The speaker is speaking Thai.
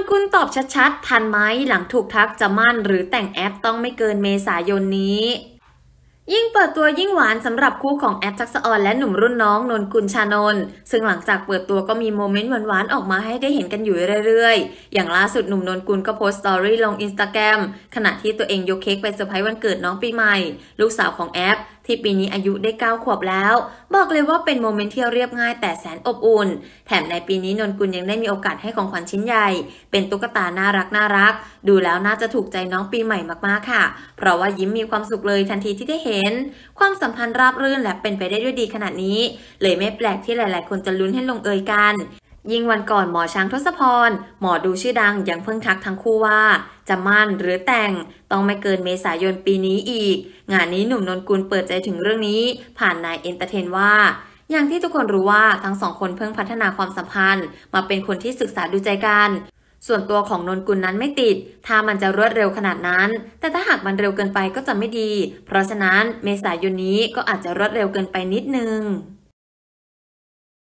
นคุณตอบชัดๆทันไหมหลังถูกทักจะมั่นหรือแต่งแอปต้องไม่เกินเมษายนนี้ ยิ่งเปิดตัวยิ่งหวานสำหรับคู่ของแอปทักษออนและหนุ่มรุ่นน้อง นนกุลชานน ซึ่งหลังจากเปิดตัวก็มีโมเมนต์หวานๆออกมาให้ได้เห็นกันอยู่เรื่อยๆ อย่างล่าสุดหนุ่มนนกุลก็โพสต์สตอรี่ลงอินสตาแกรมขณะที่ตัวเองยกเค้กไปเซอร์ไพรส์วันเกิดน้องปีใหม่ ลูกสาวของแอปที่ปีนี้อายุได้9ขวบแล้ว บอกเลยว่าเป็นโมเมนต์ที่เรียบง่ายแต่แสนอบอุ่นแถมในปีนี้นนกุลยังได้มีโอกาสให้ของขวัญชิ้นใหญ่ เป็นตุ๊กตาน่ารักน่ารัก ดูแล้วน่าจะถูกใจน้องปีใหม่มากๆค่ะ เพราะว่ายิ้มมีความสุขเลยทันทีที่ได้เห็น ความสัมพันธ์ราบรื่นและเป็นไปได้ด้วยดีขนาดนี้เลยไม่แปลกที่หลาย ๆ คนจะลุ้นให้ลงเอยกันยิ่งวันก่อนหมอช้างทศพร หมอดูชื่อดัง ยังเพิ่งทักทั้งคู่ว่า จะมั่นหรือแต่งต้องไม่เกินเมษายนปีนี้อีก งานนี้หนุ่มนนกุลเปิดใจถึงเรื่องนี้ผ่านนายเอนเตอร์เทนว่า อย่างที่ทุกคนรู้ว่าทั้งสองคนเพิ่งพัฒนาความสัมพันธ์ มาเป็นคนที่ศึกษาดูใจกัน ส่วนตัวของนนกุลนั้นไม่ติด ถ้ามันจะรวดเร็วขนาดนั้น แต่ถ้าหากมันเร็วเกินไปก็จะไม่ดี เพราะฉะนั้นเมษายนนี้ก็อาจจะรวดเร็วเกินไปนิดนึง